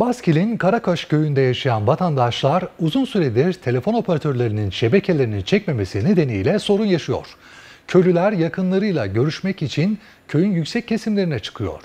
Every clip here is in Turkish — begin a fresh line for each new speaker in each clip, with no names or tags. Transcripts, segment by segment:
Baskil'in Karakaş köyünde yaşayan vatandaşlar uzun süredir telefon operatörlerinin şebekelerini çekmemesi nedeniyle sorun yaşıyor. Köylüler yakınlarıyla görüşmek için köyün yüksek kesimlerine çıkıyor.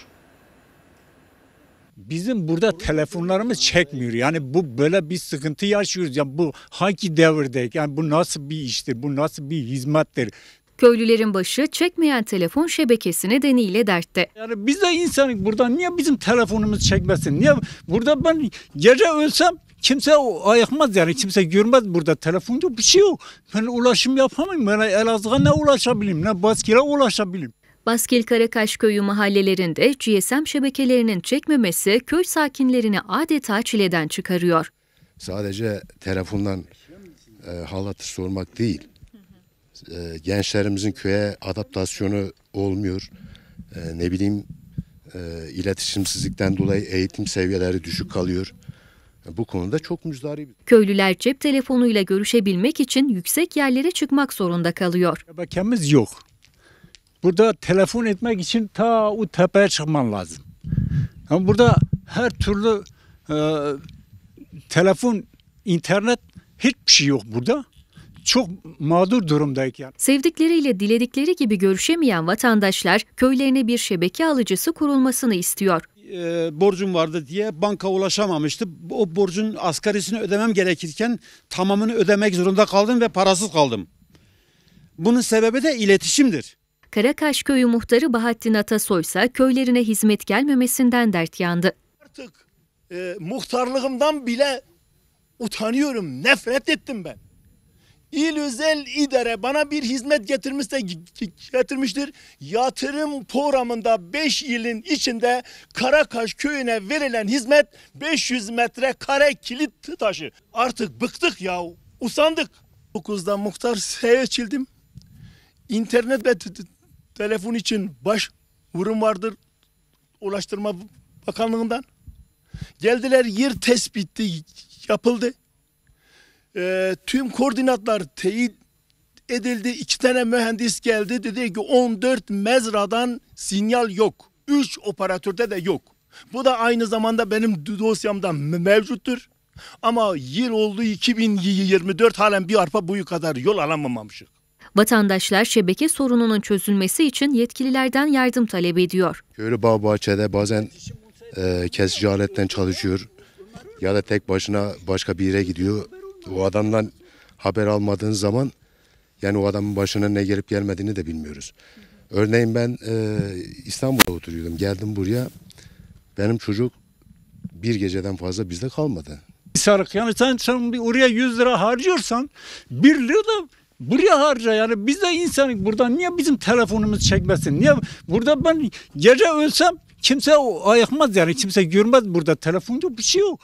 Bizim burada telefonlarımız çekmiyor. Yani bu böyle bir sıkıntı yaşıyoruz. Yani bu hangi devirde? Yani bu nasıl bir iştir? Bu nasıl bir hizmettir?
Köylülerin başı çekmeyen telefon şebekesi nedeniyle dertte.
Yani biz de insanlık burada niye bizim telefonumuz çekmesin? Niye burada ben gece ölsem kimse ayıkmaz yani kimse görmez burada telefon yok bir şey yok. Ben ulaşım yapamayım. Ben Elazığ'a ne ulaşabileyim ne Baskir'e ulaşabileyim.
Baskil Karakaş köyü mahallelerinde GSM şebekelerinin çekmemesi köy sakinlerini adeta çileden çıkarıyor.
Sadece telefondan e, halatı sormak değil ee, gençlerimizin köye adaptasyonu olmuyor. Ee, ne bileyim e, iletişimsizlikten dolayı eğitim seviyeleri düşük kalıyor. Bu konuda çok müzdarip.
Köylüler cep telefonuyla görüşebilmek için yüksek yerlere çıkmak zorunda kalıyor.
Şebekemiz yok.
Burada telefon etmek için ta o tepeye çıkman lazım. Ama burada her türlü e, telefon, internet hiçbir şey yok burada çok mağdur durumdayken.
Sevdikleriyle diledikleri gibi görüşemeyen vatandaşlar köylerine bir şebeke alıcısı kurulmasını istiyor
e, borcum vardı diye banka ulaşamamıştı. O borcun asgarisini ödemem gerekirken tamamını ödemek zorunda kaldım ve parasız kaldım. Bunun sebebi de iletişimdir.
Karakaş Köyü muhtarı Bahattin Atasoy ise köylerine hizmet gelmemesinden dert yandı.
Artık e, muhtarlığımdan bile utanıyorum, nefret ettim ben. İl özel idare bana bir hizmet getirmişse getirmiştir. Yatırım programında 5 yılın içinde Karakaş köyüne verilen hizmet 500 metre kare kilit taşı. Artık bıktık ya. Usandık. 9'da muhtar seçildim. İnternet ve telefon için baş vurum vardır Ulaştırma Bakanlığı'ndan. Geldiler yer tespiti yapıldı. E, tüm koordinatlar teyit edildi. İki tane mühendis geldi. Dedi ki 14 mezradan sinyal yok. 3 operatörde de yok. Bu da aynı zamanda benim dosyamda mevcuttur. Ama yıl oldu 2024 halen bir arpa boyu kadar yol alamamamışız.
Vatandaşlar şebeke sorununun çözülmesi için yetkililerden yardım talep ediyor.
Köylü bağ bahçede bazen e, kesici aletten çalışıyor ya da tek başına başka bir yere gidiyor. O adamdan haber almadığın zaman yani o adamın başına ne gelip gelmediğini de bilmiyoruz. Örneğin ben e, İstanbul'da oturuyordum. Geldim buraya. Benim çocuk bir geceden fazla bizde kalmadı. Sarık yani sen, sen bir oraya 100 lira harcıyorsan
1 lira da Buraya harca yani biz de insanlık buradan niye bizim telefonumuz çekmesin? Niye burada ben gece ölsem kimse ayakmaz yani kimse görmez burada telefon yok bir şey yok.